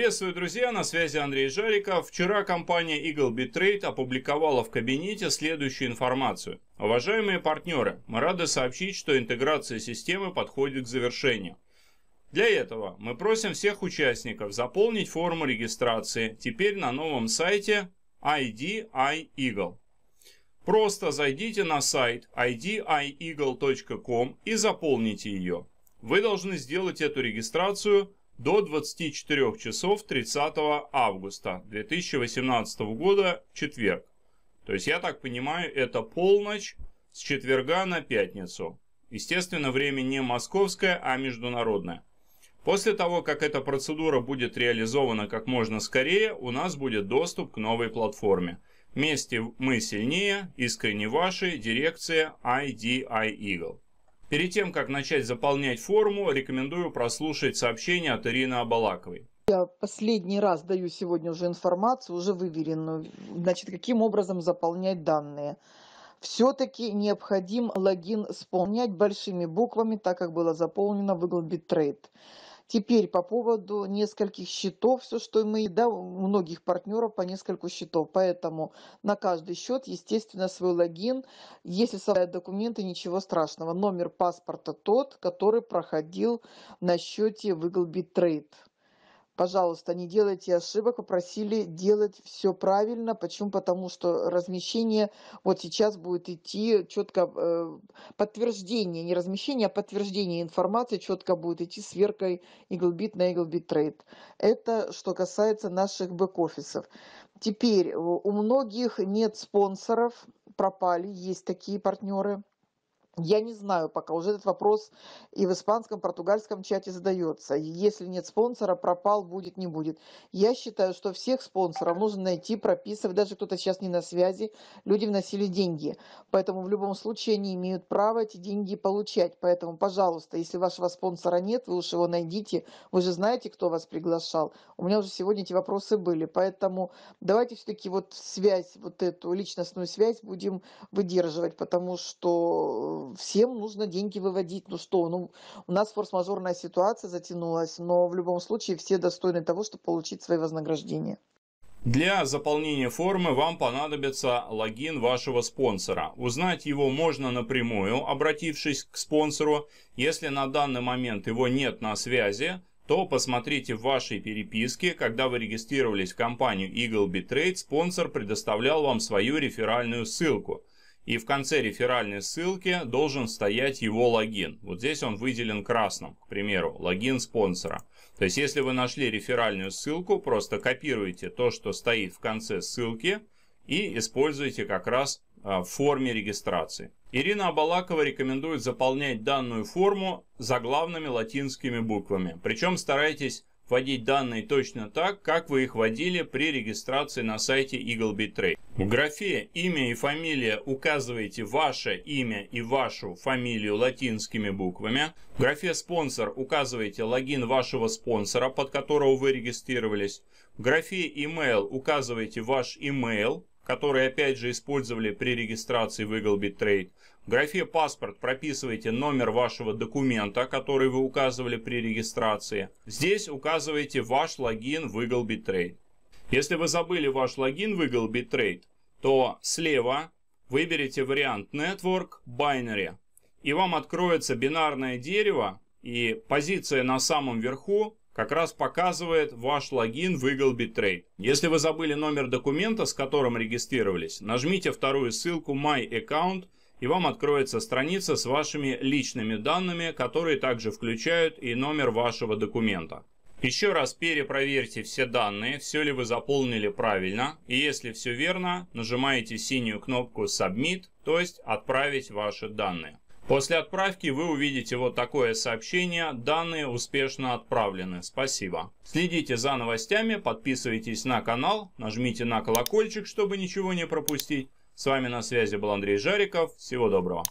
Приветствую, друзья, на связи Андрей Жариков. Вчера компания Eagle Bitrate опубликовала в кабинете следующую информацию. Уважаемые партнеры, мы рады сообщить, что интеграция системы подходит к завершению. Для этого мы просим всех участников заполнить форму регистрации теперь на новом сайте IDIEagle. Просто зайдите на сайт idieagle.com и заполните ее. Вы должны сделать эту регистрацию – до 24 часов 30 августа 2018 года, четверг. То есть, я так понимаю, это полночь с четверга на пятницу. Естественно, время не московское, а международное. После того, как эта процедура будет реализована как можно скорее, у нас будет доступ к новой платформе. Вместе мы сильнее, искренне ваши, дирекция IDI Eagle. Перед тем, как начать заполнять форму, рекомендую прослушать сообщение от Ирины Абалаковой. Я последний раз даю сегодня уже информацию, уже выверенную, значит, каким образом заполнять данные. Все-таки необходим логин исполнять большими буквами, так как было заполнено в Google Bitrate. Теперь по поводу нескольких счетов, все, что мы, да, у многих партнеров по нескольку счетов, поэтому на каждый счет, естественно, свой логин. Если совпадают документы, ничего страшного. Номер паспорта тот, который проходил на счете Выгл Trade пожалуйста, не делайте ошибок, попросили делать все правильно. Почему? Потому что размещение вот сейчас будет идти четко э, подтверждение, не размещение, а подтверждение информации четко будет идти сверкой иглбит на иглбит трейд. Это что касается наших бэк-офисов. Теперь э, у многих нет спонсоров, пропали, есть такие партнеры – я не знаю пока. Уже этот вопрос и в испанском, португальском чате задается. Если нет спонсора, пропал, будет, не будет. Я считаю, что всех спонсоров нужно найти, прописывать. Даже кто-то сейчас не на связи. Люди вносили деньги. Поэтому в любом случае они имеют право эти деньги получать. Поэтому, пожалуйста, если вашего спонсора нет, вы уж его найдите. Вы же знаете, кто вас приглашал. У меня уже сегодня эти вопросы были. Поэтому давайте все-таки вот связь, вот эту личностную связь будем выдерживать, потому что э, всем нужно деньги выводить. Ну что, ну, у нас форс-мажорная ситуация затянулась, но в любом случае все достойны того, чтобы получить свои вознаграждения. Для заполнения формы вам понадобится логин вашего спонсора. Узнать его можно напрямую, обратившись к спонсору. Если на данный момент его нет на связи, то посмотрите в вашей переписке, когда вы регистрировались в компанию Eagle Trade, спонсор предоставлял вам свою реферальную ссылку и в конце реферальной ссылки должен стоять его логин. Вот здесь он выделен красным, к примеру, логин спонсора. То есть, если вы нашли реферальную ссылку, просто копируете то, что стоит в конце ссылки, и используете как раз а, в форме регистрации. Ирина Абалакова рекомендует заполнять данную форму заглавными латинскими буквами. Причем старайтесь вводить данные точно так, как вы их вводили при регистрации на сайте Eaglebit В графе «Имя и фамилия» указываете ваше имя и вашу фамилию латинскими буквами. В графе «Спонсор» указываете логин вашего спонсора, под которого вы регистрировались. В графе «Email» указываете ваш email, которые опять же использовали при регистрации в Eagle Trade. В графе «Паспорт» прописывайте номер вашего документа, который вы указывали при регистрации. Здесь указывайте ваш логин в Eagle Trade. Если вы забыли ваш логин в Eagle Trade, то слева выберите вариант Network Binary, и вам откроется бинарное дерево, и позиция на самом верху как раз показывает ваш логин в Eagle Bitrate. Если вы забыли номер документа, с которым регистрировались, нажмите вторую ссылку «My Account» и вам откроется страница с вашими личными данными, которые также включают и номер вашего документа. Еще раз перепроверьте все данные, все ли вы заполнили правильно, и если все верно, нажимаете синюю кнопку «Submit», то есть «Отправить ваши данные». После отправки вы увидите вот такое сообщение «Данные успешно отправлены». Спасибо. Следите за новостями, подписывайтесь на канал, нажмите на колокольчик, чтобы ничего не пропустить. С вами на связи был Андрей Жариков. Всего доброго.